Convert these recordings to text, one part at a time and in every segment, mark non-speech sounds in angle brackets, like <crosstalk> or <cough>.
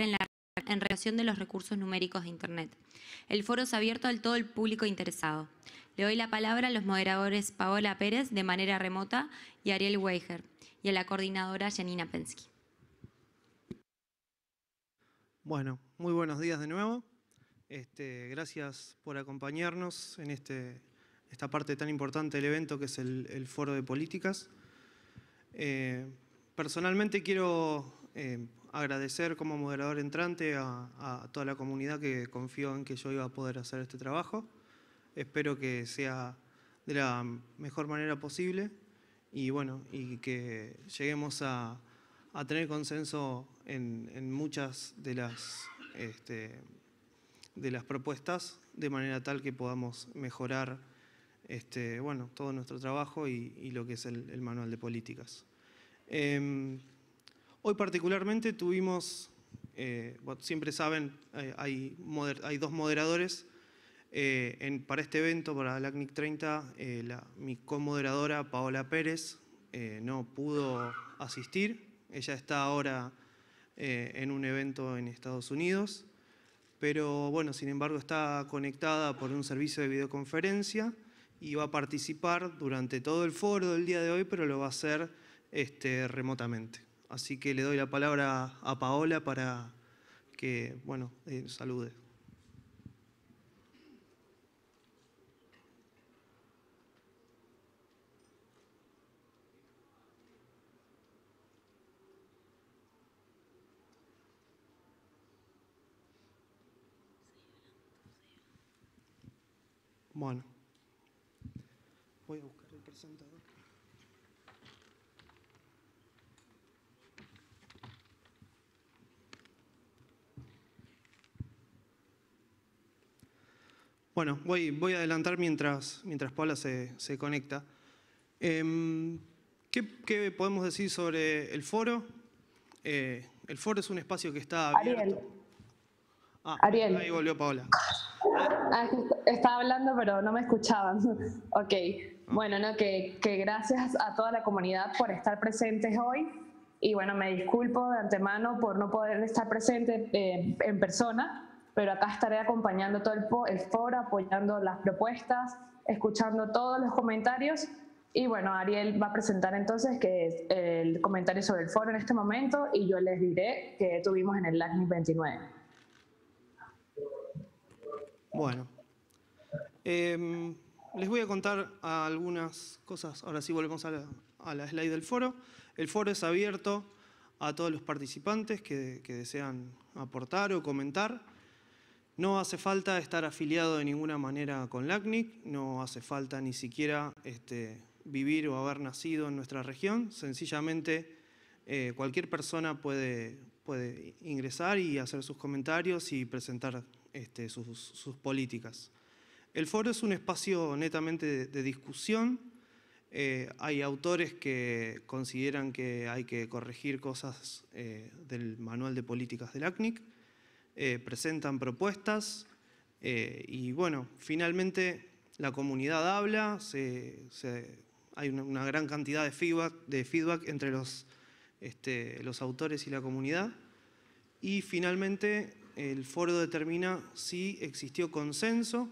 en la relación de los recursos numéricos de Internet. El foro es abierto al todo el público interesado. Le doy la palabra a los moderadores Paola Pérez de manera remota y Ariel Weiger y a la coordinadora Janina Pensky. Bueno, muy buenos días de nuevo. Este, gracias por acompañarnos en este, esta parte tan importante del evento que es el, foro de políticas. Eh, personalmente quiero eh, agradecer como moderador entrante a, toda la comunidad que confió en que yo iba a poder hacer este trabajo. Espero que sea de la mejor manera posible y bueno, y que lleguemos a, tener consenso en, muchas de las, este, de las propuestas de manera tal que podamos mejorar este, bueno, todo nuestro trabajo y, lo que es el, manual de políticas. Em, Hoy particularmente tuvimos, eh, siempre saben, eh, hay, dos moderadores. Eh, para este evento, para la ACNIC 30, mi comoderadora Paola Pérez no pudo asistir. Ella está ahora en un evento en Estados Unidos, pero bueno, sin embargo está conectada por un servicio de videoconferencia y va a participar durante todo el foro del día de hoy, pero lo va a hacer este, remotamente. Así que le doy la palabra a Paola para que, bueno, eh, salude. Bueno, voy a buscar el presentador. Bueno, voy, a adelantar mientras, mientras Paula se, conecta. Em, ¿qué, podemos decir sobre el foro? Eh, el foro es un espacio que está abierto. Ah, Ariel. Ah, ahí volvió Paula. Ah, estaba hablando, pero no me escuchaban. <laughs> ok. Ah. Bueno, no, que, gracias a toda la comunidad por estar presentes hoy. Y bueno, me disculpo de antemano por no poder estar presente eh, en persona, pero acá estaré acompañando todo el, foro, apoyando las propuestas, escuchando todos los comentarios. Y bueno, Ariel va a presentar entonces que el comentario sobre el foro en este momento y yo les diré que tuvimos en el LACNIC 29. Bueno, em, les voy a contar algunas cosas. Ahora sí volvemos a la, slide del foro. El foro es abierto a todos los participantes que desean aportar o comentar. No hace falta estar afiliado de ninguna manera con LACNIC, no hace falta ni siquiera este, vivir o haber nacido en nuestra región, sencillamente eh, cualquier persona puede, ingresar y hacer sus comentarios y presentar este, sus, políticas. El foro es un espacio netamente de, discusión, eh, hay autores que consideran que hay que corregir cosas eh, del manual de políticas de LACNIC, eh, presentan propuestas eh, y bueno, finalmente la comunidad habla, hay una, gran cantidad de feedback, entre este, los, autores y la comunidad y finalmente el foro determina si existió consenso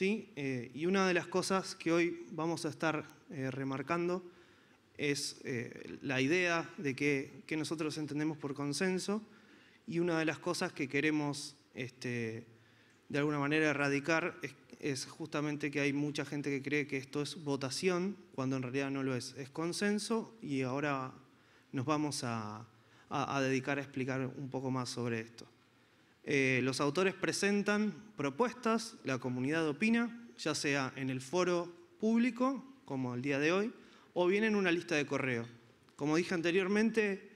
eh, y una de las cosas que hoy vamos a estar remarcando es la idea de que nosotros entendemos por consenso y una de las cosas que queremos este, de alguna manera erradicar es, justamente que hay mucha gente que cree que esto es votación, cuando en realidad no lo es. Es consenso y ahora nos vamos a, dedicar a explicar un poco más sobre esto. Eh, los autores presentan propuestas, la comunidad opina, ya sea en el foro público, como el día de hoy, o bien en una lista de correo. Como dije anteriormente,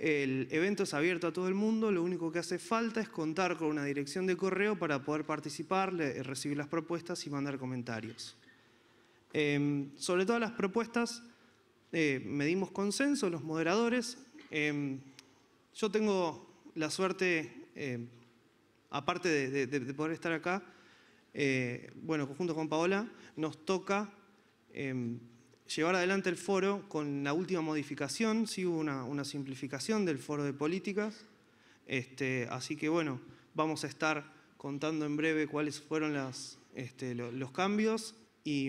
el evento es abierto a todo el mundo, lo único que hace falta es contar con una dirección de correo para poder participar, recibir las propuestas y mandar comentarios. Em, sobre todas las propuestas eh, medimos consenso los moderadores. Em, yo tengo la suerte, em, aparte de, de, poder estar acá, eh, bueno, junto con Paola, nos toca llevar adelante el foro con la última modificación, sí hubo una, simplificación del foro de políticas, este, así que bueno, vamos a estar contando en breve cuáles fueron este, los cambios y,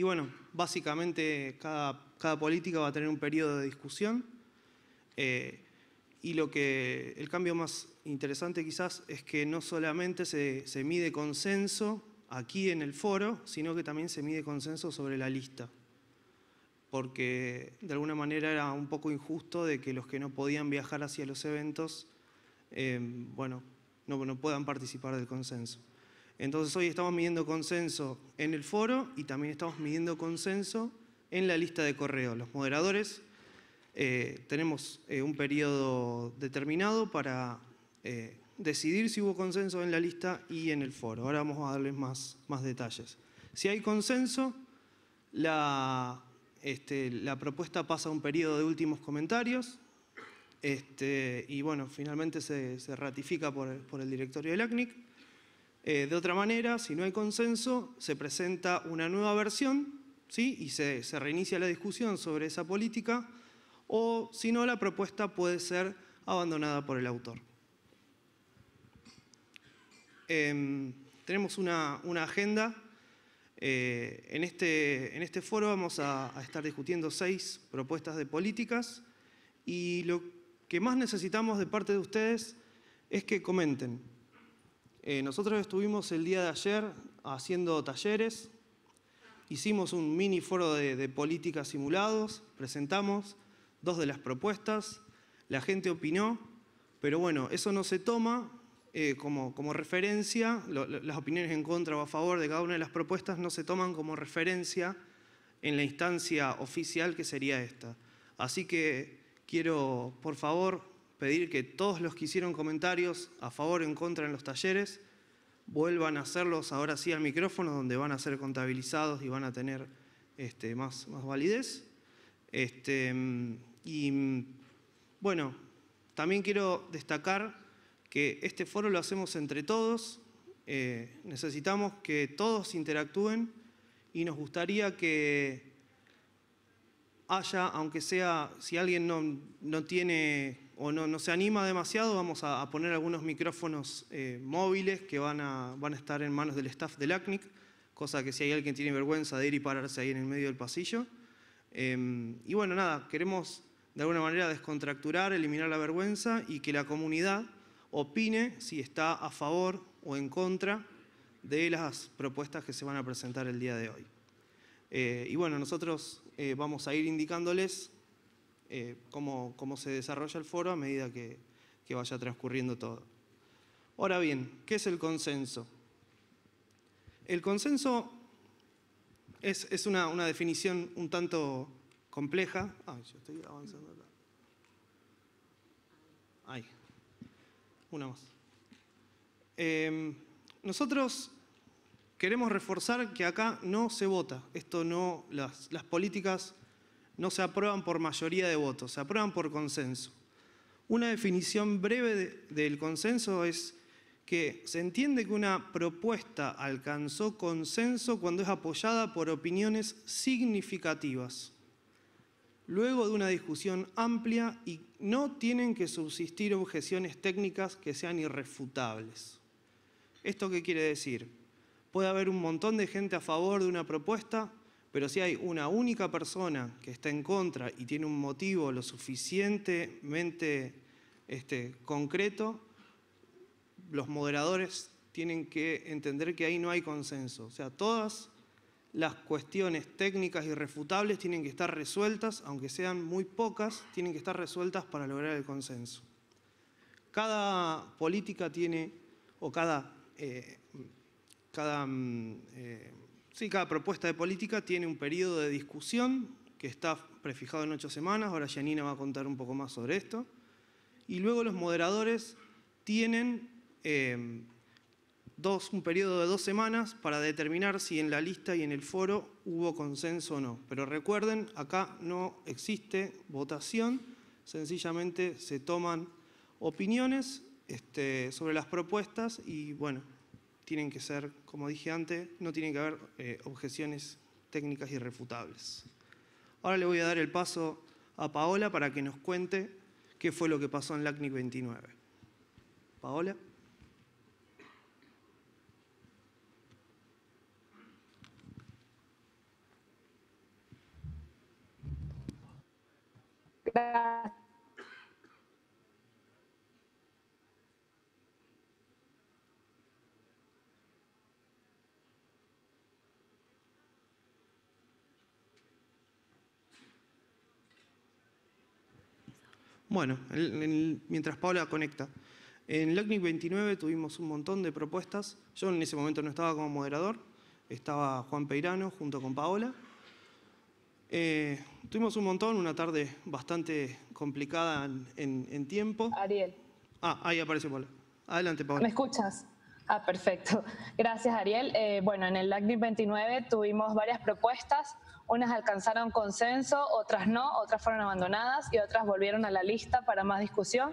bueno, básicamente cada, política va a tener un periodo de discusión eh, y lo que, el cambio más interesante quizás es que no solamente se, se mide consenso aquí en el foro, sino que también se mide consenso sobre la lista. Porque de alguna manera era un poco injusto de que los que no podían viajar hacia los eventos, em, bueno, no, puedan participar del consenso. Entonces hoy estamos midiendo consenso en el foro y también estamos midiendo consenso en la lista de correo. Los moderadores eh, tenemos eh, un periodo determinado para eh, decidir si hubo consenso en la lista y en el foro. Ahora vamos a darles más, detalles. Si hay consenso, este, la, propuesta pasa a un periodo de últimos comentarios este, y bueno, finalmente se, ratifica por, el directorio del ACNIC. Eh, de otra manera, si no hay consenso, se presenta una nueva versión y se reinicia la discusión sobre esa política o si no, la propuesta puede ser abandonada por el autor. Em, tenemos una, agenda. Eh, este, en, este, foro vamos a, estar discutiendo seis propuestas de políticas y lo que más necesitamos de parte de ustedes es que comenten. Eh, nosotros estuvimos el día de ayer haciendo talleres, hicimos un mini foro de, de políticas simulados, presentamos dos de las propuestas, la gente opinó, pero bueno, eso no se toma eh, como, como, referencia, las opiniones en contra o a favor de cada una de las propuestas no se toman como referencia en la instancia oficial que sería esta. Así que quiero, por favor, pedir que todos los que hicieron comentarios a favor o en contra en los talleres vuelvan a hacerlos ahora sí al micrófono, donde van a ser contabilizados y van a tener este, más, más validez. Este, y mm, bueno, también quiero destacar que este foro lo hacemos entre todos, eh, necesitamos que todos interactúen y nos gustaría que haya, aunque sea, si alguien no, tiene o no, se anima demasiado, vamos a, poner algunos micrófonos eh, móviles que van a, van a estar en manos del staff del ACNIC, cosa que si hay alguien tiene vergüenza de ir y pararse ahí en el medio del pasillo. Em, y bueno, nada, queremos de alguna manera descontracturar, eliminar la vergüenza y que la comunidad opine si está a favor o en contra de las propuestas que se van a presentar el día de hoy. Eh, y bueno, nosotros eh, vamos a ir indicándoles eh, cómo, se desarrolla el foro a medida que, vaya transcurriendo todo. Ahora bien, ¿qué es el consenso? El consenso es, una, una, definición un tanto compleja. Ah, yo estoy avanzando acá. Ahí. Una más. Em, nosotros queremos reforzar que acá no se vota. Esto no, las, políticas no se aprueban por mayoría de votos, se aprueban por consenso. Una definición breve del consenso es que se entiende que una propuesta alcanzó consenso cuando es apoyada por opiniones significativas luego de una discusión amplia y no tienen que subsistir objeciones técnicas que sean irrefutables. ¿Esto qué quiere decir? Puede haber un montón de gente a favor de una propuesta, pero si hay una única persona que está en contra y tiene un motivo lo suficientemente este, concreto, los moderadores tienen que entender que ahí no hay consenso. O sea, todas las cuestiones técnicas irrefutables tienen que estar resueltas, aunque sean muy pocas, tienen que estar resueltas para lograr el consenso. Cada política tiene, o cada, eh, cada, mm, eh, cada propuesta de política tiene un periodo de discusión que está prefijado en ocho semanas, ahora Janina va a contar un poco más sobre esto, y luego los moderadores tienen... Eh, un periodo de dos semanas para determinar si en la lista y en el foro hubo consenso o no. Pero recuerden, acá no existe votación, sencillamente se toman opiniones este, sobre las propuestas y bueno, tienen que ser, como dije antes, no tienen que haber eh, objeciones técnicas irrefutables. Ahora le voy a dar el paso a Paola para que nos cuente qué fue lo que pasó en LACNIC 29. Paola. Bueno, mientras Paola conecta. En LACNIC 29 tuvimos un montón de propuestas. Yo en ese momento no estaba como moderador, estaba Juan Peirano junto con Paola. Eh, tuvimos un montón, una tarde bastante complicada en, tiempo. Ariel. Ah, ahí aparece Paula. Adelante, Paula. ¿Me escuchas? Ah, perfecto. Gracias, Ariel. Eh, bueno, en el LACNIC 29 tuvimos varias propuestas. Unas alcanzaron consenso, otras no, otras fueron abandonadas y otras volvieron a la lista para más discusión.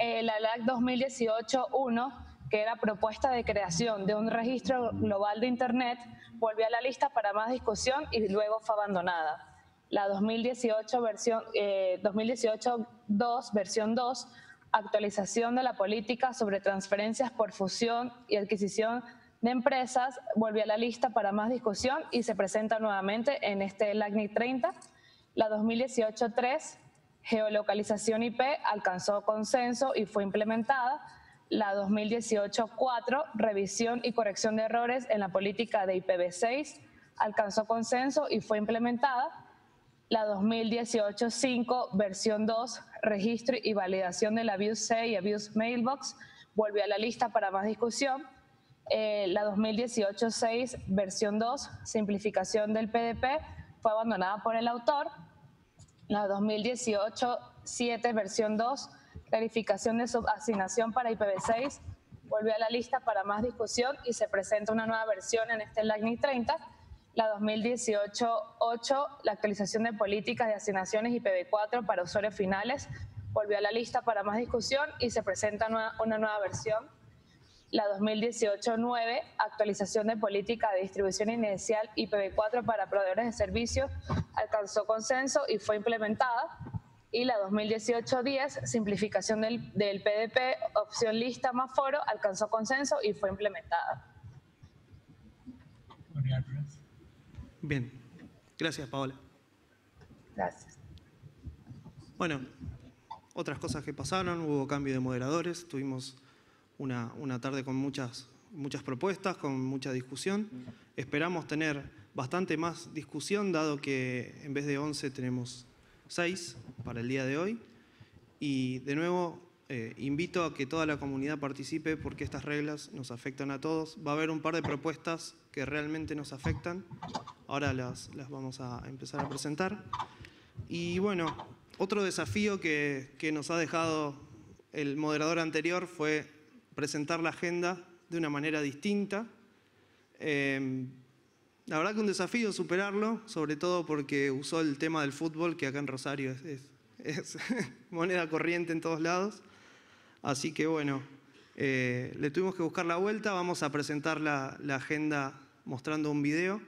Eh, la LAC 2018-1, que era propuesta de creación de un registro global de Internet volvió a la lista para más discusión y luego fue abandonada. La 2018 versión 2 eh, versión 2 actualización de la política sobre transferencias por fusión y adquisición de empresas volvió a la lista para más discusión y se presenta nuevamente en este LACNIC 30. La 2018 3 geolocalización IP alcanzó consenso y fue implementada la 2018-4, revisión y corrección de errores en la política de IPv6, alcanzó consenso y fue implementada. La 2018-5, versión 2, registro y validación del Abuse C y Abuse Mailbox, volvió a la lista para más discusión. Eh, la 2018-6, versión 2, simplificación del PDP, fue abandonada por el autor. La 2018-7, versión 2, verificación de asignación para IPv6 volvió a la lista para más discusión y se presenta una nueva versión en este LACNIC 30, la 2018-8, la actualización de políticas de asignaciones IPv4 para usuarios finales, volvió a la lista para más discusión y se presenta una, una nueva versión, la 2018-9, actualización de política de distribución inicial IPv4 para proveedores de servicios, alcanzó consenso y fue implementada y la 2018-10, simplificación del, PDP, opción lista más foro, alcanzó consenso y fue implementada. Bien, gracias Paola. Gracias. Bueno, otras cosas que pasaron, hubo cambio de moderadores, tuvimos una, una tarde con muchas, muchas propuestas, con mucha discusión. Esperamos tener bastante más discusión, dado que en vez de 11 tenemos 6 para el día de hoy. Y de nuevo, eh, invito a que toda la comunidad participe porque estas reglas nos afectan a todos. Va a haber un par de propuestas que realmente nos afectan. Ahora las, las vamos a empezar a presentar. Y bueno, otro desafío que, nos ha dejado el moderador anterior fue presentar la agenda de una manera distinta. Em, la verdad que un desafío superarlo, sobre todo porque usó el tema del fútbol, que acá en Rosario es, <laughs> moneda corriente en todos lados. Así que bueno, eh, le tuvimos que buscar la vuelta, vamos a presentar la, agenda mostrando un video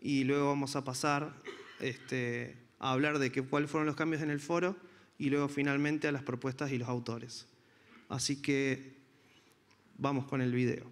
y luego vamos a pasar este, a hablar de cuáles fueron los cambios en el foro y luego finalmente a las propuestas y los autores. Así que vamos con el video.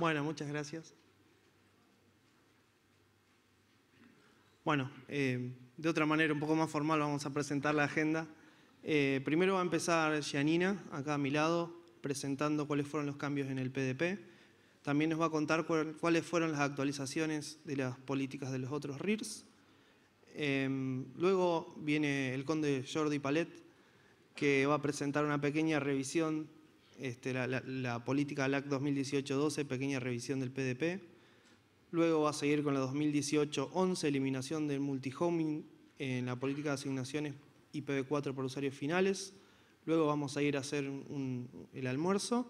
Bueno, muchas gracias. Bueno, eh, de otra manera un poco más formal vamos a presentar la agenda. Eh, primero va a empezar Gianina, acá a mi lado, presentando cuáles fueron los cambios en el PDP. También nos va a contar cuáles fueron las actualizaciones de las políticas de los otros RIRS. Em, luego viene el conde Jordi Palet, que va a presentar una pequeña revisión este, la, política LAC 2018-12, pequeña revisión del PDP. Luego va a seguir con la 2018-11, eliminación del multihoming en la política de asignaciones IPv4 para usuarios finales. Luego vamos a ir a hacer el almuerzo.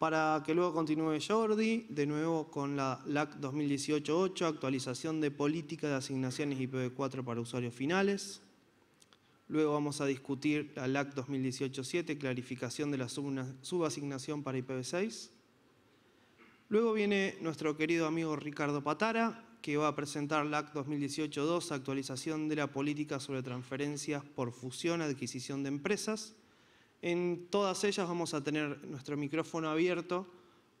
Para que luego continúe Jordi, de nuevo con la LAC 2018-8, actualización de política de asignaciones IPv4 para usuarios finales. Luego vamos a discutir la LAC 2018-7, clarificación de la subasignación para IPv6. Luego viene nuestro querido amigo Ricardo Patara, que va a presentar la LAC 2018-2, actualización de la política sobre transferencias por fusión, adquisición de empresas. En todas ellas vamos a tener nuestro micrófono abierto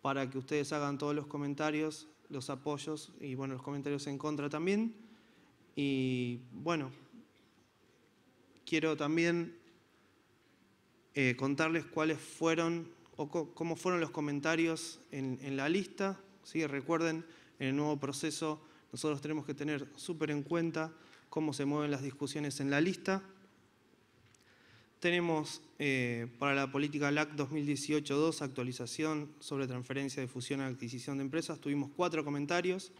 para que ustedes hagan todos los comentarios, los apoyos y bueno, los comentarios en contra también. Y bueno, quiero también eh, contarles cuáles fueron o cómo fueron los comentarios en, la lista. ¿sí? Recuerden, en el nuevo proceso nosotros tenemos que tener súper en cuenta cómo se mueven las discusiones en la lista. Tenemos eh, para la política LAC 2018-2, actualización sobre transferencia de fusión a adquisición de empresas, tuvimos cuatro comentarios.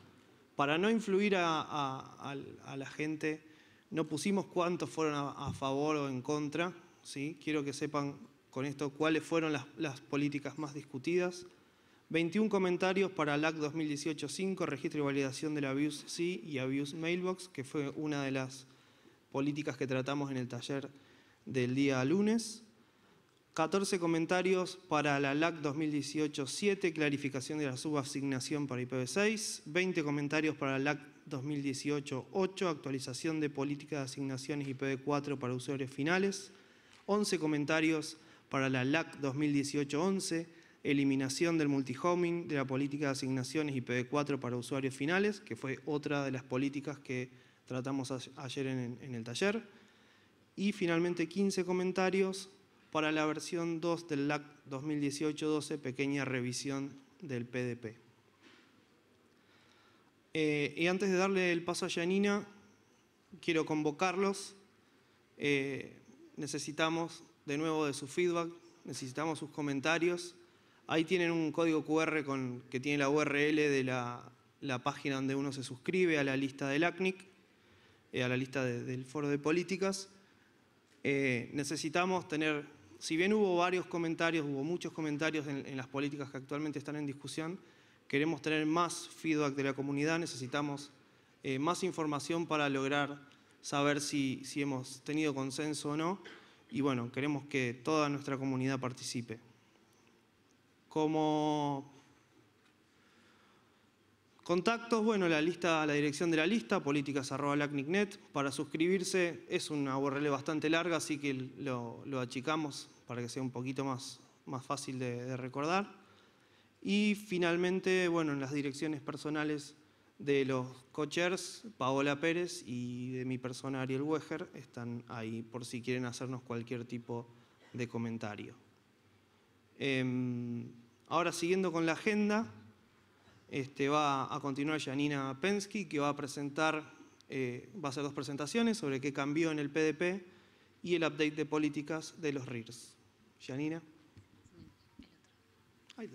Para no influir a la gente no pusimos cuántos fueron a, favor o en contra. Quiero que sepan con esto cuáles fueron las, políticas más discutidas. 21 comentarios para LAC 2018-5, registro y validación del Abuse Sí y Abuse Mailbox, que fue una de las políticas que tratamos en el taller del día lunes. 14 comentarios para la LAC 2018-7, clarificación de la subasignación para IPv6. 20 comentarios para la LAC 2018. 8. Actualización de política de asignaciones IPv4 para usuarios finales. 11. Comentarios para la LAC 2018-11. Eliminación del multihoming de la política de asignaciones IPv4 para usuarios finales, que fue otra de las políticas que tratamos ayer en el taller. Y finalmente 15 comentarios para la versión 2 del LAC 2018-12, pequeña revisión del PDP. Eh, y antes de darle el paso a Yanina, quiero convocarlos. Eh, necesitamos de nuevo de su feedback, necesitamos sus comentarios. Ahí tienen un código QR que tiene la URL de la, página donde uno se suscribe a la lista del ACNIC, eh, a la lista del foro de políticas. necesitamos tener, si bien hubo varios comentarios, hubo muchos comentarios en las políticas que actualmente están en discusión, queremos tener más feedback de la comunidad, necesitamos eh, más información para lograr saber si, hemos tenido consenso o no. Y bueno, queremos que toda nuestra comunidad participe. Como Contactos, bueno, la lista, la dirección de la lista, políticas.lacnicnet. Para suscribirse es una URL bastante larga, así que lo, achicamos para que sea un poquito más, más fácil de recordar. Y finalmente, bueno, en las direcciones personales de los cochers, Paola Pérez y de mi persona Ariel Weger están ahí por si quieren hacernos cualquier tipo de comentario. Em, ahora siguiendo con la agenda, este, va a continuar Janina Pensky que va a presentar, eh, va a hacer dos presentaciones sobre qué cambió en el PDP y el update de políticas de los RIRS. Janina. Ahí